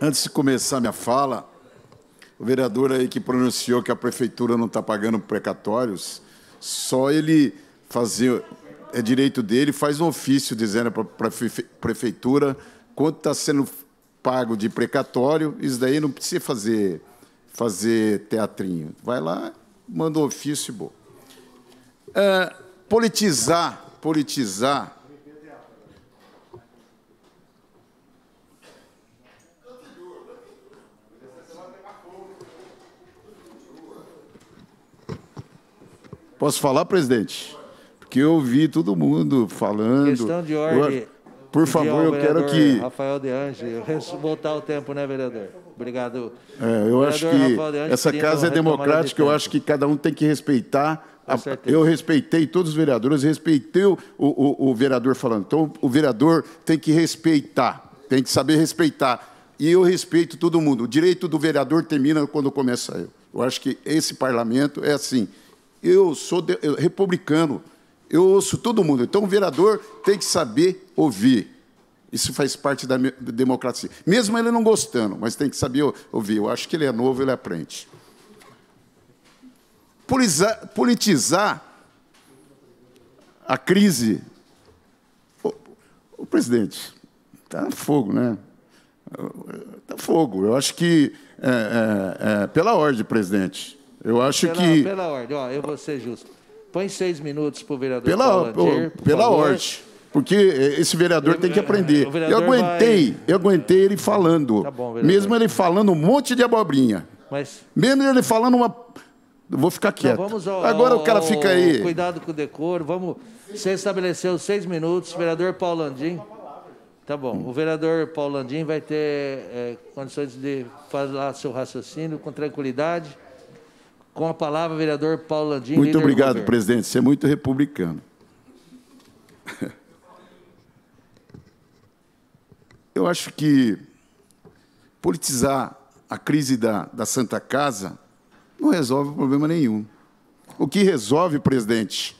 Antes de começar minha fala, o vereador aí que pronunciou que a prefeitura não está pagando precatórios, só ele fazer, é direito dele, faz um ofício dizendo para a prefeitura quanto está sendo pago de precatório, isso daí não precisa fazer, fazer teatrinho. Vai lá, manda um ofício e boa. É, politizar, politizar Posso falar, presidente? Porque eu vi todo mundo falando. Questão de ordem. Eu, por favor, eu quero que. Rafael De Ange, voltar o tempo, né, vereador? Obrigado. É, eu acho que essa casa é democrática, de eu acho que cada um tem que respeitar. A, eu respeitei todos os vereadores, respeitei o, o, o vereador falando. Então, o vereador tem que respeitar, tem que saber respeitar. E eu respeito todo mundo. O direito do vereador termina quando começa eu. Eu acho que esse parlamento é assim eu sou de, eu, republicano, eu ouço todo mundo. Então, o vereador tem que saber ouvir. Isso faz parte da democracia. Mesmo ele não gostando, mas tem que saber ouvir. Eu acho que ele é novo, ele aprende. Politizar, politizar a crise. O, o presidente, está fogo, né? Está fogo. Eu acho que, é, é, é, pela ordem, presidente, eu acho pela, que. Pela ordem, ó, eu vou ser justo. Põe seis minutos para o vereador. Pela, Paulo por pela favor. ordem. Porque esse vereador eu, tem que aprender. Eu aguentei, vai... eu aguentei ele falando. Tá bom, mesmo ele falando um monte de abobrinha. Mas... Mesmo ele falando uma. Vou ficar quieto. Ao, Agora ao, o cara fica aí. Cuidado com o decoro. Vamos. Você estabeleceu seis minutos, vereador Paulo Landim. Tá bom. O vereador Paulo Landim vai ter é, condições de falar seu raciocínio com tranquilidade. Com a palavra, vereador Paulo Landim. Muito obrigado, presidente. Você é muito republicano. Eu acho que politizar a crise da, da Santa Casa não resolve problema nenhum. O que resolve, presidente,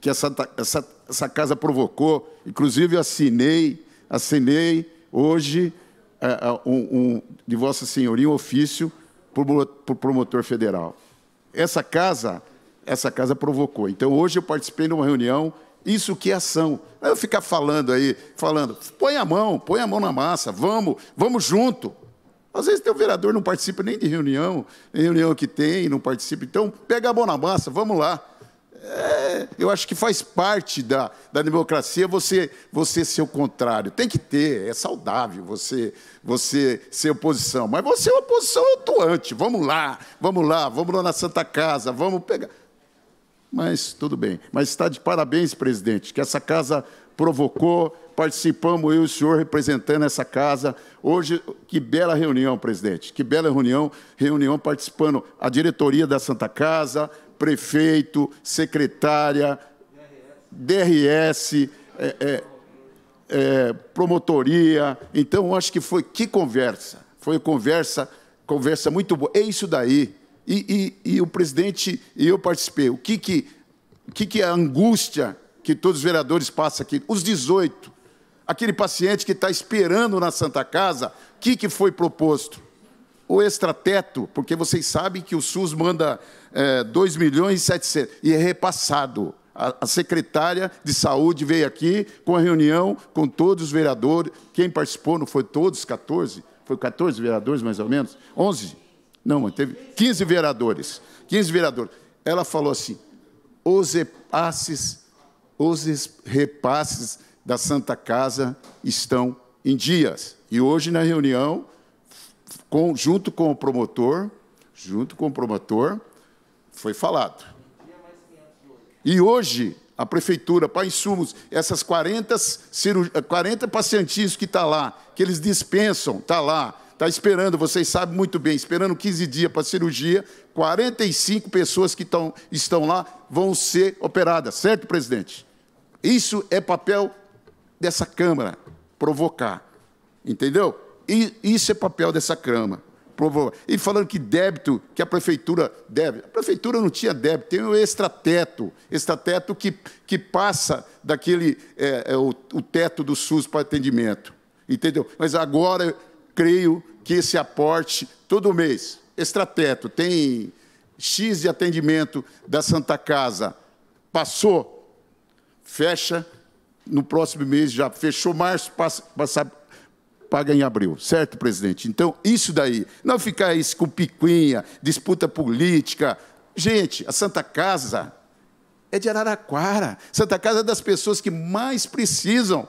que essa, essa, essa casa provocou, inclusive eu assinei, assinei hoje é, é um, um, de Vossa Senhoria um ofício para o promotor federal. Essa casa, essa casa provocou. Então hoje eu participei de uma reunião, isso que é ação. Eu ficar falando aí, falando, põe a mão, põe a mão na massa, vamos, vamos junto. Às vezes o vereador não participa nem de reunião, reunião que tem, não participa. Então, pega a mão na massa, vamos lá. É, eu acho que faz parte da, da democracia você, você ser o contrário. Tem que ter, é saudável você, você ser oposição. Mas você é uma oposição atuante. Vamos lá, vamos lá, vamos lá na Santa Casa, vamos pegar. Mas tudo bem. Mas está de parabéns, presidente, que essa casa provocou, participamos, eu e o senhor representando essa casa. Hoje, que bela reunião, presidente, que bela reunião, reunião participando a diretoria da Santa Casa, prefeito, secretária, DRS, é, é, é, promotoria. Então, acho que foi que conversa. Foi conversa, conversa muito boa. É isso daí. E, e, e o presidente e eu participei. O que que, o que que é a angústia que todos os vereadores passam aqui? Os 18. Aquele paciente que está esperando na Santa Casa, o que, que foi proposto? o extrateto, porque vocês sabem que o SUS manda é, 2 milhões e 700, e é repassado. A, a secretária de saúde veio aqui com a reunião com todos os vereadores. Quem participou não foi todos, 14? Foi 14 vereadores, mais ou menos? 11? Não, teve 15 vereadores. 15 vereadores. Ela falou assim: os repasses, os repasses da Santa Casa estão em dias. E hoje, na reunião, com, junto com o promotor, junto com o promotor, foi falado. E hoje, a prefeitura, para insumos, essas 40, cirurg... 40 pacientes que estão tá lá, que eles dispensam, está lá, está esperando, vocês sabem muito bem, esperando 15 dias para cirurgia, 45 pessoas que tão, estão lá vão ser operadas, certo, presidente? Isso é papel dessa Câmara, provocar, entendeu? E isso é papel dessa Câmara. E falando que débito, que a prefeitura deve. A prefeitura não tinha débito, tem o extrateto, extrateto que, que passa daquele é, é, o, o teto do SUS para atendimento. Entendeu? Mas agora creio que esse aporte, todo mês, extrateto, tem X de atendimento da Santa Casa, passou, fecha, no próximo mês já fechou março, passa, passa paga em abril, certo, presidente? Então, isso daí, não ficar isso com picuinha, disputa política. Gente, a Santa Casa é de Araraquara. Santa Casa é das pessoas que mais precisam.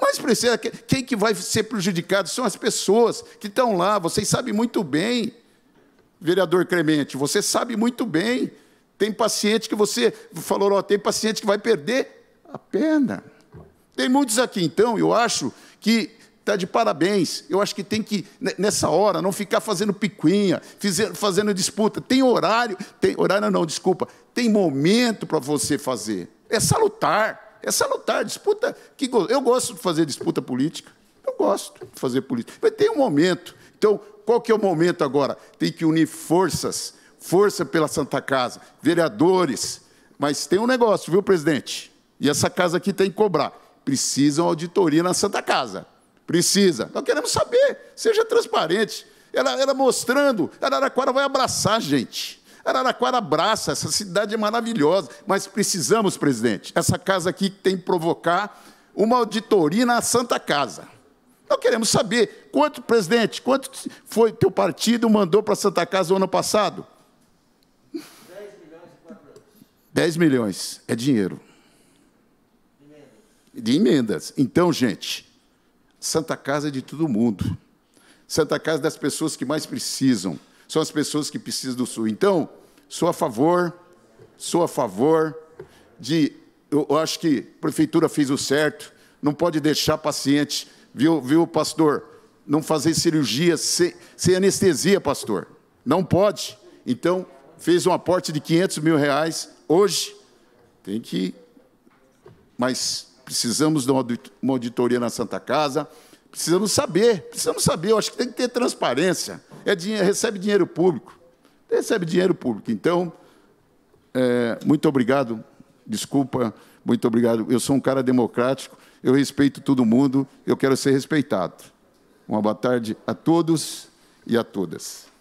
Mais precisa, quem que vai ser prejudicado são as pessoas que estão lá, vocês sabem muito bem. Vereador Clemente, você sabe muito bem. Tem paciente que você falou, ó, tem paciente que vai perder a perna. Tem muitos aqui, então, eu acho que Está de parabéns. Eu acho que tem que, nessa hora, não ficar fazendo picuinha, fazendo disputa. Tem horário, tem horário não, desculpa. Tem momento para você fazer. É salutar. É salutar. Disputa. Que, eu gosto de fazer disputa política. Eu gosto de fazer política. Mas tem um momento. Então, qual que é o momento agora? Tem que unir forças. Força pela Santa Casa. Vereadores. Mas tem um negócio, viu, presidente? E essa casa aqui tem que cobrar. Precisam auditoria na Santa Casa Precisa. Nós queremos saber, seja transparente. Ela, ela mostrando, Araraquara vai abraçar a gente. Araraquara abraça, essa cidade é maravilhosa, mas precisamos, presidente, essa casa aqui tem que provocar uma auditoria na Santa Casa. Nós queremos saber quanto, presidente, quanto foi teu partido mandou para a Santa Casa o ano passado? 10 milhões e 4 anos. 10 milhões, é dinheiro. De emendas. De emendas. Então, gente, Santa Casa é de todo mundo. Santa Casa é das pessoas que mais precisam. São as pessoas que precisam do Sul. Então, sou a favor, sou a favor de. Eu acho que a prefeitura fez o certo, não pode deixar paciente, viu, viu pastor? Não fazer cirurgia sem, sem anestesia, pastor. Não pode. Então, fez um aporte de 500 mil reais. Hoje, tem que. Mas precisamos de uma auditoria na Santa Casa, precisamos saber, precisamos saber, eu acho que tem que ter transparência. É dinheiro, recebe dinheiro público. Recebe dinheiro público. Então, é, muito obrigado, desculpa, muito obrigado. Eu sou um cara democrático, eu respeito todo mundo, eu quero ser respeitado. Uma boa tarde a todos e a todas.